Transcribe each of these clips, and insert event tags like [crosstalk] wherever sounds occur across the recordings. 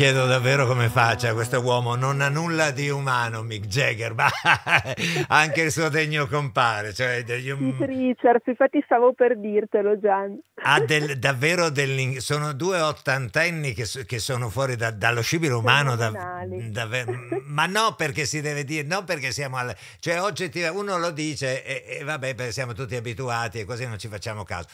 chiedo davvero come faccia questo uomo, non ha nulla di umano Mick Jagger, ma [laughs] anche il suo degno compare. Cioè degli... Keith um infatti stavo per dirtelo Gian. Ha ah, [laughs] del, davvero del, sono due ottantenni che, che sono fuori da, dallo scibile umano, da, mhmm, da, [laughs] mhmm, ma no perché si deve dire, non perché siamo al... Cioè oggettivamente uno lo dice e, e vabbè siamo tutti abituati e così non ci facciamo caso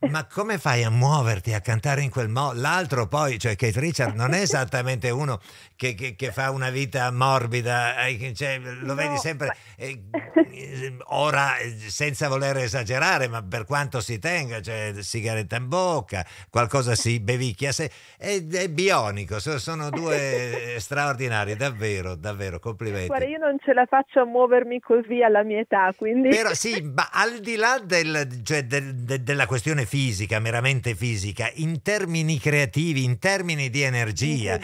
ma come fai a muoverti, a cantare in quel modo? L'altro poi, cioè Kate Richard non è esattamente uno che, che, che fa una vita morbida, eh, cioè, lo no. vedi sempre, [laughs] eh, ora eh, senza voler esagerare, ma per quanto si tenga, cioè sigaretta in bocca, qualcosa si bevicchia, se, è, è, bionico, sono due eh, straordinari, davvero, davvero, complimenti. Guarda, io non ce la faccio a muovermi così alla mia età, quindi... Però sì, ma al di là del, cioè, del, de, della questione fisica, meramente fisica, in termini creativi, in termini di energia.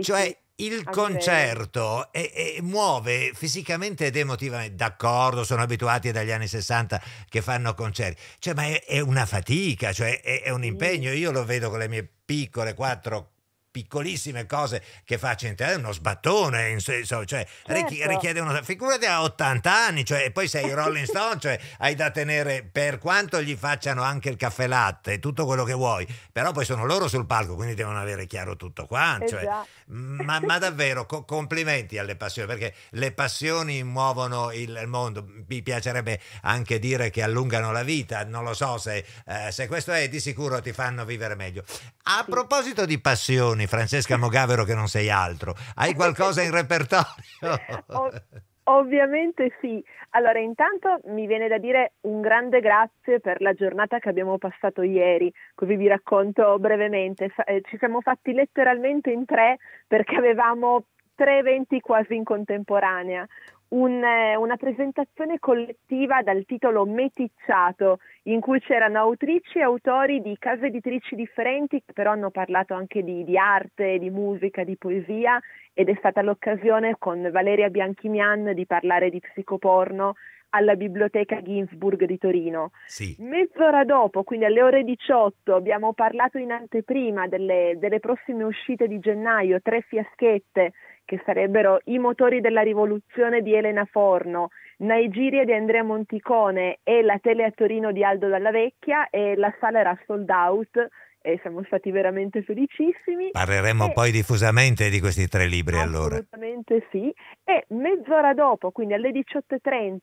Cioè il concerto e, e muove fisicamente ed emotivamente, d'accordo, sono abituati dagli anni 60 che fanno concerti, cioè, ma è, è una fatica, cioè, è, è, un impegno, io lo vedo con le mie piccole quattro piccolissime cose che faccio fa centrale uno sbattone, in senso, cioè certo. richiede uno... Figurati a 80 anni, cioè, e poi sei Rolling [laughs] Stone, cioè hai da tenere per quanto gli facciano anche il caffè latte, tutto quello che vuoi, però poi sono loro sul palco, quindi devono avere chiaro tutto quanto. Cioè, esatto. ma, ma, davvero, co- complimenti alle passioni, perché le passioni muovono il mondo. Mi piacerebbe anche dire che allungano la vita, non lo so se, eh, se questo è, di sicuro ti fanno vivere meglio. A sì. proposito di passioni, Francesca Mogavero che non sei altro. Hai qualcosa in repertorio? [laughs] Ov- ovviamente sì. Allora, intanto mi viene da dire un grande grazie per la giornata che abbiamo passato ieri, così vi racconto brevemente. Eh, ci siamo fatti letteralmente in tre perché avevamo tre eventi quasi in contemporanea un, eh, una presentazione collettiva dal titolo Meticciato, in cui c'erano autrici e autori di case editrici differenti, che però hanno parlato anche di, di arte, di musica, di poesia, ed è stata l'occasione con Valeria Bianchimian di parlare di psicoporno alla Biblioteca Ginsburg di Torino. Sì. Mezz'ora dopo, quindi alle ore 18, abbiamo parlato in anteprima delle, delle prossime uscite di gennaio, tre fiaschette che sarebbero I motori della rivoluzione di Elena Forno, Nigeria di Andrea Monticone e La tele a Torino di Aldo Dalla Vecchia e La sala era sold out e siamo stati veramente felicissimi. Parleremo e... poi diffusamente di questi tre libri Assolutamente allora. Assolutamente sì. E mezz'ora dopo, quindi alle 18.30,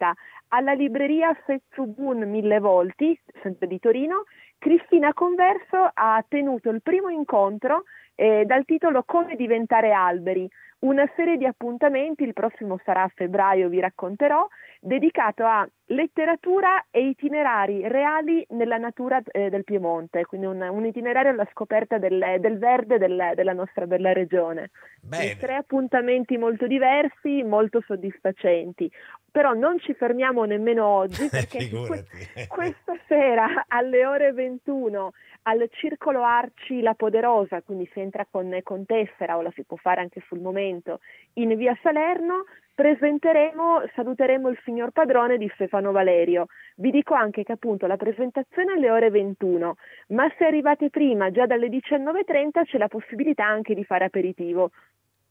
alla libreria Setsubun Mille Volti, sempre di Torino, Cristina Converso ha tenuto il primo incontro eh, dal titolo Come diventare alberi, una serie di appuntamenti, il prossimo sarà a febbraio, vi racconterò, dedicato a letteratura e itinerari reali nella natura eh, del Piemonte, quindi un, un itinerario alla scoperta del, del verde del, della nostra bella regione. Tre appuntamenti molto diversi, molto soddisfacenti. Però non ci fermiamo nemmeno oggi [laughs] perché que- questa sera alle ore 21 al Circolo Arci La Poderosa, quindi si entra con, con tessera o la si può fare anche sul momento, appuntamento in via Salerno presenteremo, saluteremo il signor padrone di Stefano Valerio. Vi dico anche che appunto la presentazione è alle ore 21, ma se arrivate prima, già dalle 19.30, c'è la possibilità anche di fare aperitivo.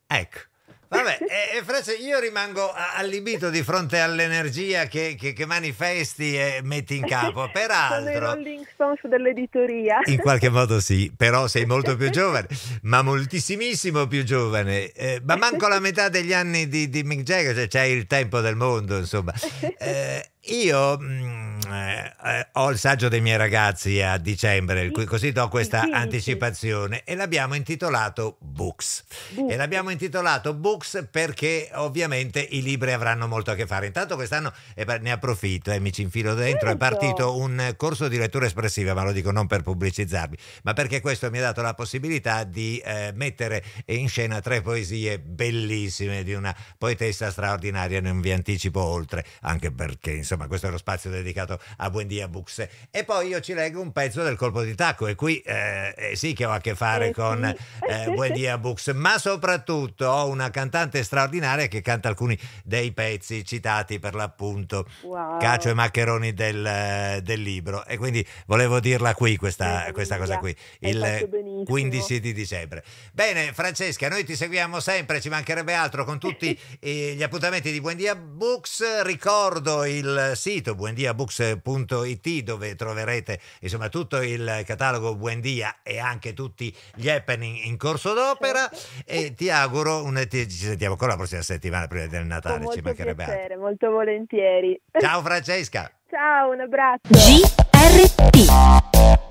Ecco. Vabbè, eh, eh Francia, io rimango allibito di fronte all'energia che, che, che manifesti e metti in capo. [laughs] Peraltro, sono i Rolling Stones dell'editoria. In qualche modo sì, però sei molto più [laughs] giovane, ma moltissimissimo più giovane. Eh, ma manco la metà degli anni di, di Mick Jagger, cioè c'hai il tempo del mondo, insomma. [laughs] Eh, io mm, eh, eh, ho il saggio dei miei ragazzi a dicembre, sì, così do questa sì, anticipazione sì. e l'abbiamo intitolato Books. Books. E l'abbiamo intitolato Books perché ovviamente i libri avranno molto a che fare. Intanto quest'anno eh, ne approfitto e eh, mi ci infilo dentro, certo. è partito un corso di lettura espressiva, ma lo dico non per pubblicizzarmi, ma perché questo mi ha dato la possibilità di eh, mettere in scena tre poesie bellissime di una poetessa straordinaria, non vi anticipo oltre, anche perché insomma insomma questo è lo spazio dedicato a Buendia Books. E poi io ci leggo un pezzo del colpo di tacco e qui eh, eh sì che ho a che fare eh, con eh, eh sì. eh, Buendia Books, ma soprattutto ho una cantante straordinaria che canta alcuni dei pezzi citati per l'appunto wow. Cacio e Maccheroni del, del, libro e quindi volevo dirla qui questa, questa cosa qui, il 15 di dicembre. Bene Francesca, noi ti seguiamo sempre, ci mancherebbe altro con tutti [laughs] gli appuntamenti di Buendia Books, ricordo il sito buendiabooks.it dove troverete insomma tutto il catalogo Buendia e anche tutti gli happening in corso d'opera certo. e ti auguro un... ci sentiamo ancora la prossima settimana prima del Natale ci mancherebbe piacere, altro. molto volentieri ciao Francesca ciao un abbraccio GRP